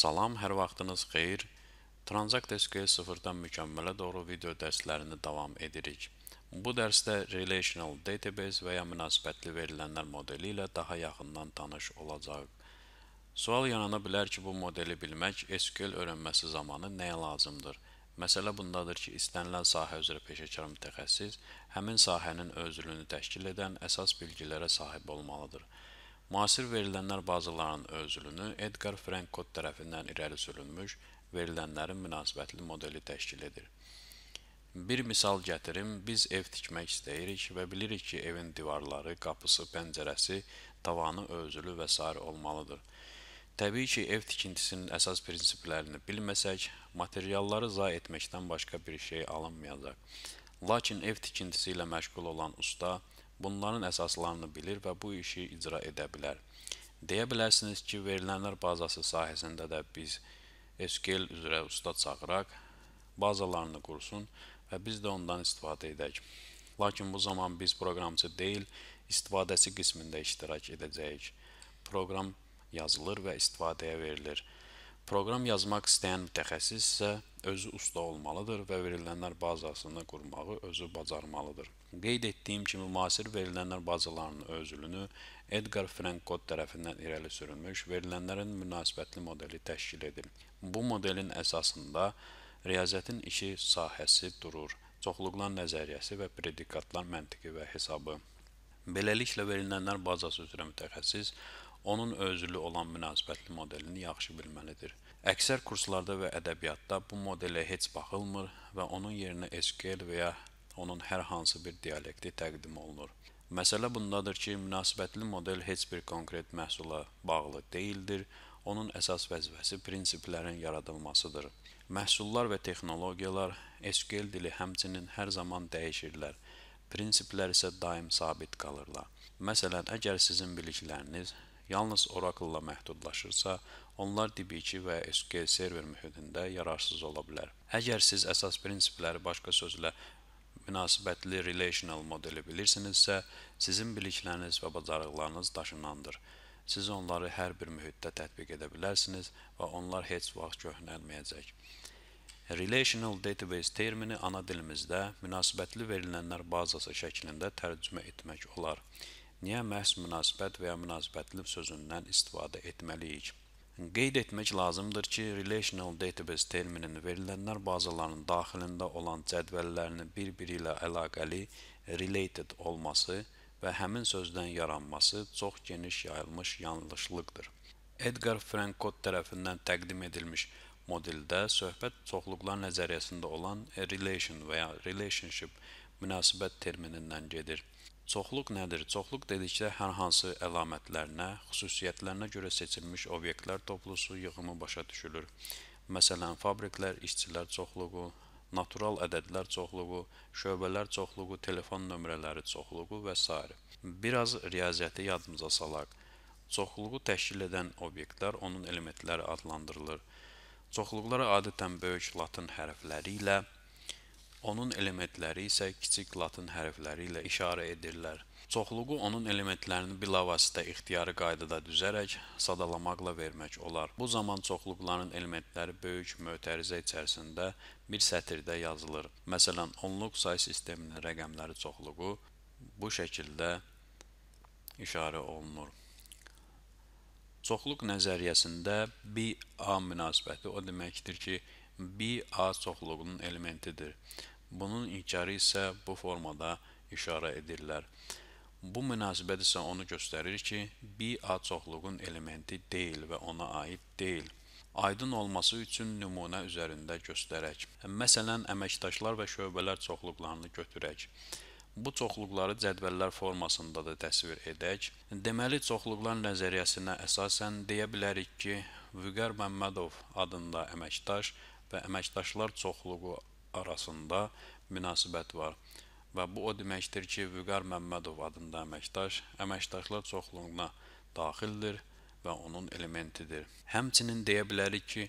Salam, hər vaxtınız xeyir. Transact SQL 0-dan e mükəmmələ doğru video dərslərini davam edirik. Bu dərsdə Relational Database və ya münasibətli verilənlər modeli ilə daha yaxından tanış olacaq. Sual yanana bilər ki, bu modeli bilmək SQL öyrənməsi zamanı nəyə lazımdır? Məsələ bundadır ki, istənilən sahə üzrə peşəkar mütəxəssis həmin sahənin özlüyünü təşkil edən əsas bilgilərə sahib olmalıdır. Müasir verilənlər bazalarının özülünü Edgar Frank Kod tərəfindən irəli sürülmüş verilənlərin münasibətli modeli təşkil edir. Bir misal gətirim, biz ev tikmək istəyirik və bilirik ki, evin divarları, qapısı, pəncərəsi, tavanı özülü və s. olmalıdır. Təbii ki, ev tikintisinin əsas prinsiplərini bilməsək, materialları zayi etməkdən başqa bir şey alınmayacaq. Lakin ev tikintisi ilə məşğul olan usta, bunların əsaslarını bilir və bu işi icra edə bilər. Deyə bilərsiniz ki, verilənlər bazası sahəsində də biz SQL üzrə usta çağıraq, bazalarını qursun və biz də ondan istifadə edək. Lakin bu zaman biz proqramçı deyil, istifadəçi qismində iştirak edəcəyik. Proqram yazılır və istifadəyə verilir. Proqram yazmaq istəyən mütəxəssis isə özü usta olmalıdır və verilənlər bazasını qurmağı özü bacarmalıdır. Qeyd etdiyim kimi müasir verilənlər bazalarının özülünü Edgar Frank Kod tərəfindən irəli sürülmüş verilənlərin münasibətli modeli təşkil edir. Bu modelin əsasında riyaziyyatın işi sahəsi durur, çoxluqlar nəzəriyyəsi və predikatlar məntiqi və hesabı. Beləliklə verilənlər bazası üzrə mütəxəssis onun özlü olan münasibətli modelini yaxşı bilməlidir. Əksər kurslarda və ədəbiyyatda bu modelə heç baxılmır və onun yerinə SQL və ya onun hər hansı bir dialekti təqdim olunur. Məsələ bundadır ki, münasibətli model heç bir konkret məhsula bağlı deyildir. Onun əsas vəzifəsi prinsiplərin yaradılmasıdır. Məhsullar və texnologiyalar SQL dili həmçinin hər zaman dəyişirlər. Prinsiplər isə daim sabit qalırlar. Məsələn, əgər sizin bilikləriniz yalnız Oracle-la məhdudlaşırsa, onlar DB2 və SQL Server mühitində yararsız ola bilər. Əgər siz əsas prinsipləri başqa sözlə münasibətli relational modeli bilirsinizsə, sizin bilikləriniz və bacarıqlarınız daşınandır. Siz onları hər bir mühitdə tətbiq edə bilərsiniz və onlar heç vaxt köhnəlməyəcək. Relational database termini ana dilimizdə münasibətli verilənlər bazası şəklində tərcümə etmək olar. Niyə məhz münasibət və ya münasibətli sözündən istifadə etməliyik? Qeyd etmək lazımdır ki, relational database terminini verilənlər bazalarının daxilində olan cədvəllərinin bir-biri ilə əlaqəli related olması və həmin sözdən yaranması çox geniş yayılmış yanlışlıqdır. Edgar Frankot tərəfindən təqdim edilmiş modeldə söhbət çoxluqlar nəzəriyyəsində olan relation və ya relationship münasibət terminindən gedir. Çoxluq nədir? Çoxluq dedikdə hər hansı əlamətlərinə, xüsusiyyətlərinə görə seçilmiş obyektlər toplusu yığımı başa düşülür. Məsələn, fabriklər, işçilər çoxluğu, natural ədədlər çoxluğu, şöbələr çoxluğu, telefon nömrələri çoxluğu və s. Biraz riyaziyyəti yadımıza salaq. Çoxluğu təşkil edən obyektlər onun elementləri adlandırılır. Çoxluqlar adətən böyük latın hərfləri ilə Onun elementləri isə kiçik latın hərfləri ilə işarə edirlər. Çoxluğu onun elementlərini bilavasitə ixtiyari qaydada düzərək sadalamaqla vermək olar. Bu zaman çoxluqların elementləri böyük mötərizə içərisində bir sətirdə yazılır. Məsələn, onluq say sisteminin rəqəmləri çoxluğu bu şəkildə işarə olunur. Çoxluq nəzəriyyəsində bi-a münasibəti o deməkdir ki, bi-a çoxluğunun elementidir. Bunun inkarı isə bu formada işarə edirlər. Bu münasibət isə onu göstərir ki, bi a çoxluğun elementi deyil və ona aid deyil. Aydın olması üçün nümunə üzərində göstərək. Məsələn, əməkdaşlar və şöbələr çoxluqlarını götürək. Bu çoxluqları cədvəllər formasında da təsvir edək. Deməli, çoxluqlar nəzəriyyəsinə əsasən deyə bilərik ki, Vüqar Məmmədov adında əməkdaş və əməkdaşlar çoxluğu arasında münasibət var və bu o deməkdir ki, Vüqar Məmmədov adında əməkdaş əməkdaşlıq çoxluğuna daxildir və onun elementidir. Həmçinin deyə bilərik ki,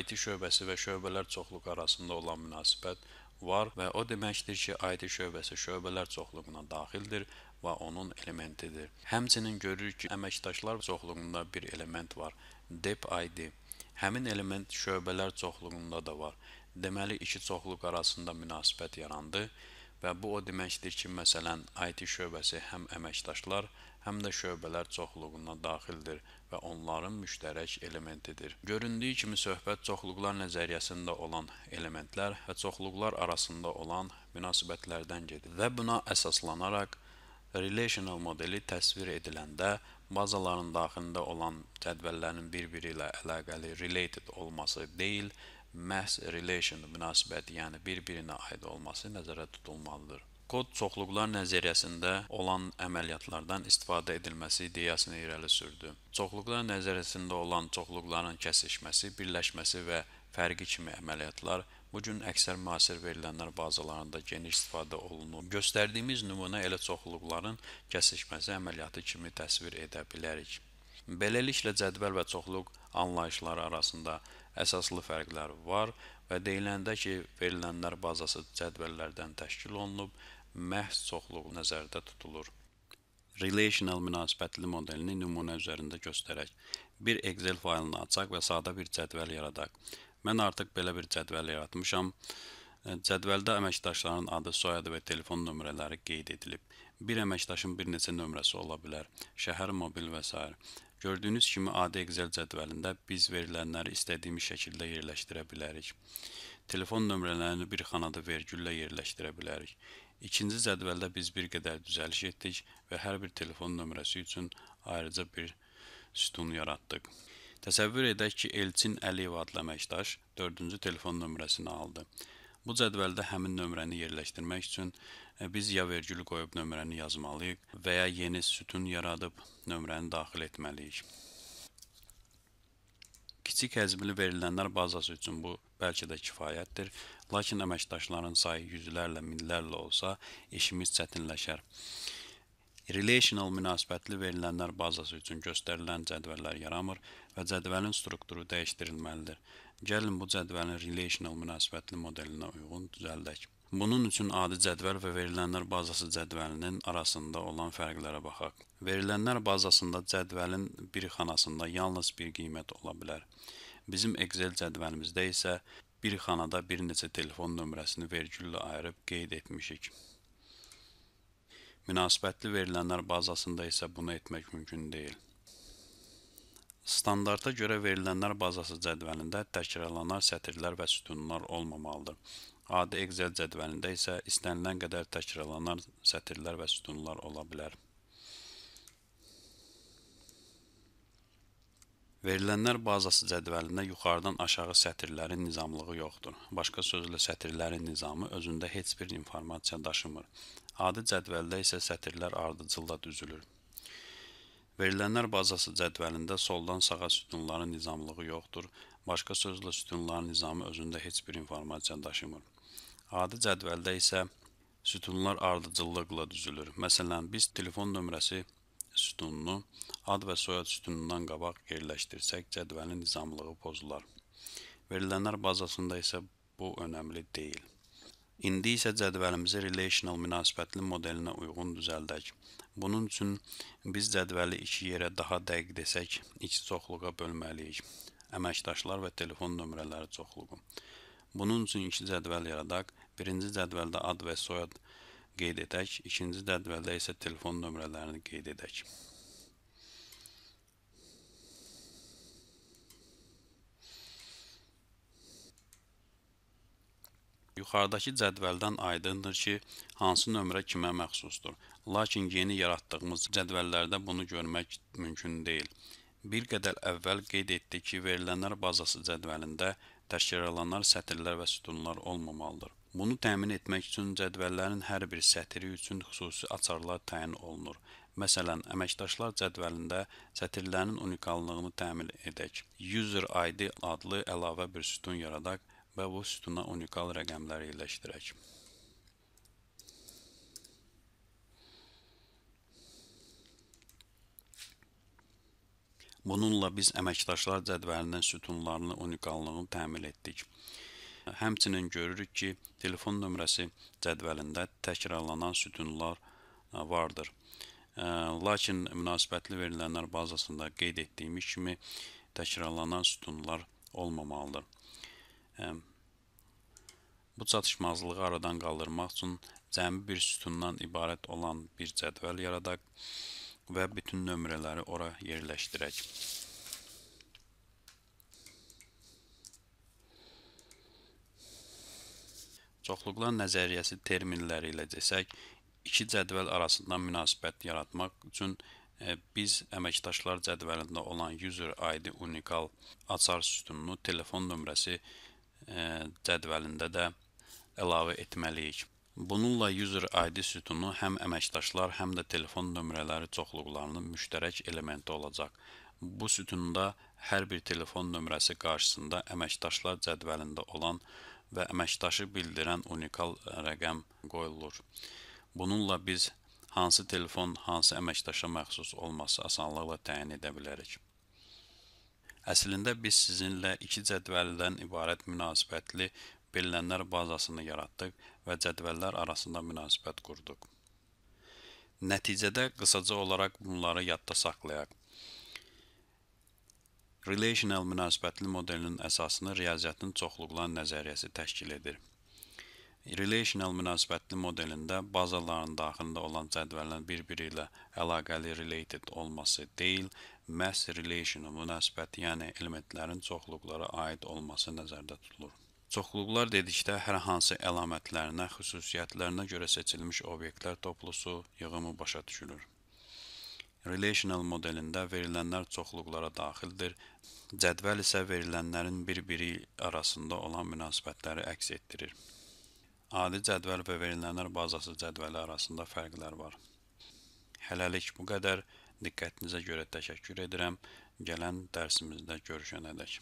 IT şöbəsi və şöbələr çoxluğu arasında olan münasibət var və o deməkdir ki, IT şöbəsi şöbələr çoxluğuna daxildir və onun elementidir. Həmçinin görürük ki, əməkdaşlar çoxluğunda bir element var, dep ID. Həmin element şöbələr çoxluğunda da var. Deməli, iki çoxluq arasında münasibət yarandı və bu o deməkdir ki, məsələn, IT şöbəsi həm əməkdaşlar, həm də şöbələr çoxluğuna daxildir və onların müştərək elementidir. Göründüyü kimi söhbət çoxluqlar nəzəriyyəsində olan elementlər və çoxluqlar arasında olan münasibətlərdən gedir və buna əsaslanaraq relational modeli təsvir ediləndə bazaların daxilində olan cədvəllərin bir-biri ilə əlaqəli related olması deyil, məhz relation münasibəti, yəni bir-birinə aid olması nəzərə tutulmalıdır. Kod çoxluqlar nəzəriyyəsində olan əməliyyatlardan istifadə edilməsi ideyasını irəli sürdü. Çoxluqlar nəzəriyyəsində olan çoxluqların kəsişməsi, birləşməsi və fərqi kimi əməliyyatlar Bu gün əksər müasir verilənlər bazalarında geniş istifadə olunur. Göstərdiyimiz nümunə elə çoxluqların kəsişməsi əməliyyatı kimi təsvir edə bilərik. Beləliklə cədvəl və çoxluq anlayışları arasında əsaslı fərqlər var və deyiləndə ki, verilənlər bazası cədvəllərdən təşkil olunub, məhz çoxluq nəzərdə tutulur. Relational münasibətli modelini nümunə üzərində göstərək. Bir Excel faylını açaq və sadə bir cədvəl yaradaq. Mən artıq belə bir cədvəl yaratmışam. Cədvəldə əməkdaşların adı, soyadı və telefon nömrələri qeyd edilib. Bir əməkdaşın bir neçə nömrəsi ola bilər: şəhər, mobil və s. Gördüyünüz kimi adi Excel cədvəlində biz verilənləri istədiyimiz şəkildə yerləşdirə bilərik. Telefon nömrələrini bir xanada vergüllə yerləşdirə bilərik. İkinci cədvəldə biz bir qədər düzəliş etdik və hər bir telefon nömrəsi üçün ayrıca bir sütun yaratdıq. Təsəvvür edək ki, Elçin Əliyev adlı əməkdaş 4-cü telefon nömrəsini aldı. Bu cədvəldə həmin nömrəni yerləşdirmək üçün e, biz ya vergül qoyub nömrəni yazmalıyıq və ya yeni sütun yaradıb nömrəni daxil etməliyik. Kiçik həcmli verilənlər bazası üçün bu bəlkə də kifayətdir, lakin əməkdaşların sayı yüzlərlə, minlərlə olsa işimiz çətinləşər relational münasibətli verilənlər bazası üçün göstərilən cədvəllər yaranmır və cədvəlin strukturu dəyişdirilməlidir. Gəlin bu cədvəlin relational münasibətli modelinə uyğun düzəldək. Bunun üçün adi cədvəl və verilənlər bazası cədvəlinin arasında olan fərqlərə baxaq. Verilənlər bazasında cədvəlin bir xanasında yalnız bir qiymət ola bilər. Bizim Excel cədvəlimizdə isə bir xanada bir neçə telefon nömrəsini vergüllə ayırıb qeyd etmişik. Münasibətli verilənlər bazasında isə bunu etmək mümkün deyil. Standarta görə verilənlər bazası cədvəlində təkrarlanan sətirlər və sütunlar olmamalıdır. Adi Excel cədvəlində isə istənilən qədər təkrarlanan sətirlər və sütunlar ola bilər. Verilənlər bazası cədvəlində yuxarıdan aşağı sətirlərin nizamlığı yoxdur. Başqa sözlə sətirlərin nizamı özündə heç bir informasiya daşımır. Adi cədvəldə isə sətirlər ardıcılla düzülür. Verilənlər bazası cədvəlində soldan sağa sütunların nizamlığı yoxdur. Başqa sözlə sütunların nizamı özündə heç bir informasiya daşımır. Adi cədvəldə isə sütunlar ardıcıllıqla düzülür. Məsələn, biz telefon nömrəsi 0 sütununu ad və soyad sütunundan qabaq yerləşdirsək cədvəlin nizamlığı pozular. Verilənlər bazasında isə bu önəmli deyil. İndi isə cədvəlimizi relational münasibətli modelinə uyğun düzəldək. Bunun üçün biz cədvəli iki yerə daha dəqiq desək, iki çoxluğa bölməliyik. Əməkdaşlar və telefon nömrələri çoxluğu. Bunun üçün iki cədvəl yaradaq, birinci cədvəldə ad və soyad qeyd edək. İkinci cədvəldə isə telefon nömrələrini qeyd edək. Yuxarıdakı cədvəldən aydındır ki, hansı nömrə kimə məxsusdur. Lakin yeni yaratdığımız cədvəllərdə bunu görmək mümkün deyil. Bir qədər əvvəl qeyd etdik ki, verilənlər bazası cədvəlində təkrarlanan sətirlər və sütunlar olmamalıdır. Bunu təmin etmək üçün cədvəllərin hər bir sətri üçün xüsusi açarlar təyin olunur. Məsələn, əməkdaşlar cədvəlində sətirlərin unikallığını təmin edək. User ID adlı əlavə bir sütun yaradaq və bu sütuna unikal rəqəmlər yerləşdirək. Bununla biz əməkdaşlar cədvəlinin sütunlarının unikallığını təmin etdik. Həmçinin görürük ki, telefon nömrəsi cədvəlində təkrarlanan sütunlar e, vardır. E, lakin münasibətli verilənlər bazasında qeyd etdiyimiz kimi təkrarlanan sütunlar olmamalıdır. E, bu çatışmazlığı aradan qaldırmaq üçün cəmi bir sütundan ibarət olan bir cədvəl yaradaq və bütün nömrələri ora yerləşdirək. Çoxluqlar nəzəriyyəsi terminləri ilə desək, iki cədvəl arasında münasibət yaratmaq üçün e, biz əməkdaşlar cədvəlində olan user ID unikal açar sütununu telefon nömrəsi e, cədvəlində də əlavə etməliyik. Bununla user ID sütunu həm əməkdaşlar, həm də telefon nömrələri çoxluqlarının müştərək elementi olacaq. Bu sütunda hər bir telefon nömrəsi qarşısında əməkdaşlar cədvəlində olan müştərək və əməkdaşı bildirən unikal rəqəm qoyulur. Bununla biz hansı telefon hansı əməkdaşa məxsus olması asanlıqla təyin edə bilərik. Əslində biz sizinlə iki cədvəldən ibarət münasibətli verilənlər bazasını yaratdıq və cədvəllər arasında münasibət qurduq. Nəticədə qısaca olaraq bunları yadda saxlayaq. Relational münasibətli modelin əsasını riyaziyyatın çoxluqlar nəzəriyyəsi təşkil edir. Relational münasibətli modelində bazaların daxilində olan cədvəllərin bir-biri ilə əlaqəli related olması deyil, məhz relational münasibəti, yəni elementlərin çoxluqlara aid olması nəzərdə tutulur. Çoxluqlar dedikdə hər hansı əlamətlərinə, xüsusiyyətlərinə görə seçilmiş obyektlər toplusu yığımı başa düşülür. Relational modelində verilənlər çoxluqlara daxildir. Cədvəl isə verilənlərin bir-biri arasında olan münasibətləri əks etdirir. Adi cədvəl və verilənlər bazası cədvəli arasında fərqlər var. Hələlik bu qədər. Diqqətinizə görə təşəkkür edirəm. Gələn dərsimizdə görüşənədək.